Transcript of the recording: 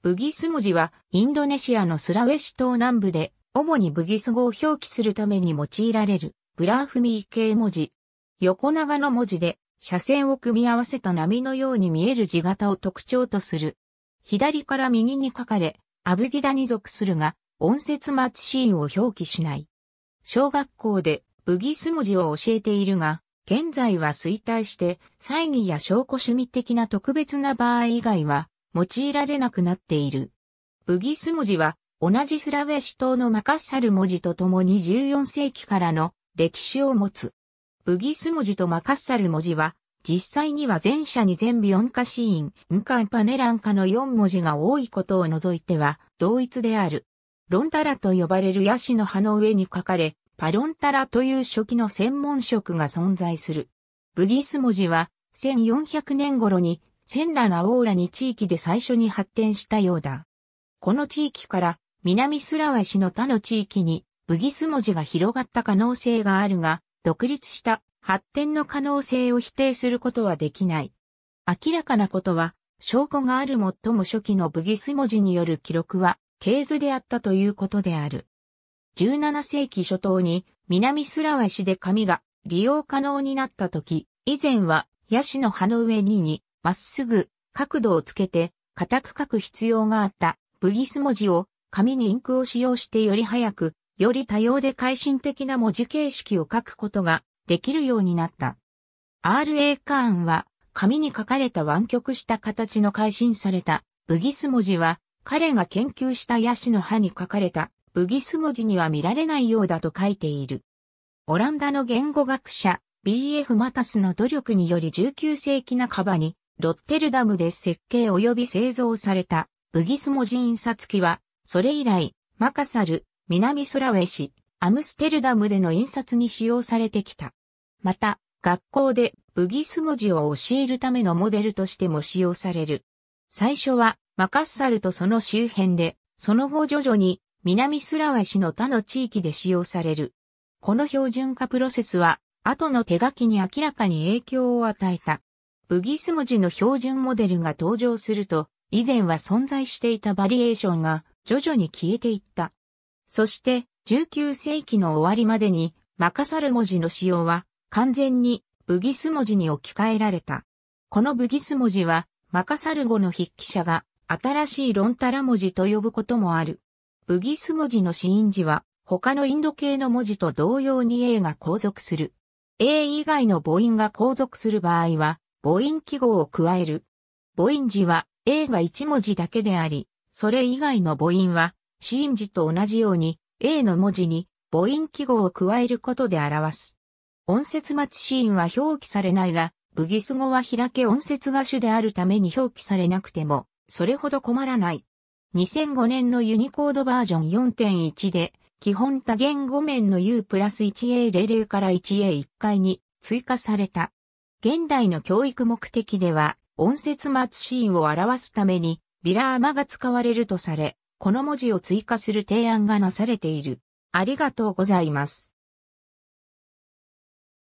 ブギス文字はインドネシアのスラウェシ島南部で主にブギス語を表記するために用いられるブラーフミー系文字。横長の文字で斜線を組み合わせた波のように見える字型を特徴とする。左から右に書かれ、アブギダに属するが、音節末シーンを表記しない。小学校でブギス文字を教えているが、現在は衰退して、祭儀や証拠主義的な特別な場合以外は、用いられなくなっている。ブギス文字は、同じスラウェシ島のマカッサル文字とともに14世紀からの歴史を持つ。ブギス文字とマカッサル文字は、実際には前者に全ビオンカシーン、ンカンパネランカの4文字が多いことを除いては、同一である。ロンタラと呼ばれるヤシの葉の上に書かれ、パロンタラという初期の専門職が存在する。ブギス文字は、1400年頃にセンラナオーラに地域で最初に発展したようだ。この地域から南スラワ市の他の地域にブギス文字が広がった可能性があるが、独立した発展の可能性を否定することはできない。明らかなことは、証拠がある最も初期のブギス文字による記録は、系図であったということである。17世紀初頭に南スラワ市で紙が利用可能になった時、以前はヤシの葉の上にまっすぐ、角度をつけて、固く書く必要があった、ブギス文字を、紙にインクを使用してより早く、より多様で快進的な文字形式を書くことができるようになった。R.A. カーンは、紙に書かれた湾曲した形の改心された、ブギス文字は、彼が研究したヤシの葉に書かれた、ブギス文字には見られないようだと書いている。オランダの言語学者、B.F. マタスの努力により19世紀半ばに、ロッテルダムで設計及び製造された、ブギス文字印刷機は、それ以来、マカサル、南ソラウェシ、アムステルダムでの印刷に使用されてきた。また、学校でブギス文字を教えるためのモデルとしても使用される。最初はマカッサルとその周辺で、その後徐々に南スラワ市の他の地域で使用される。この標準化プロセスは後の手書きに明らかに影響を与えた。ブギス文字の標準モデルが登場すると、以前は存在していたバリエーションが徐々に消えていった。そして、19世紀の終わりまでに、マカサル文字の使用は完全にブギス文字に置き換えられた。このブギス文字は、マカサル語の筆記者が新しいロンタラ文字と呼ぶこともある。ブギス文字の死因時は、他のインド系の文字と同様に A が後続する。A 以外の母音が後続する場合は、母音記号を加える。母音字は A が1文字だけであり、それ以外の母音は C 音字と同じように A の文字に母音記号を加えることで表す。音節末シーンは表記されないが、ブギス語は開け音節が主であるために表記されなくても、それほど困らない。2005年のユニコードバージョン4.1で、基本多言語面の U プラス 1A00 から 1A1 回に追加された。現代の教育目的では、音節末シーンを表すために、ビラーマが使われるとされ、この文字を追加する提案がなされている。ありがとうございます。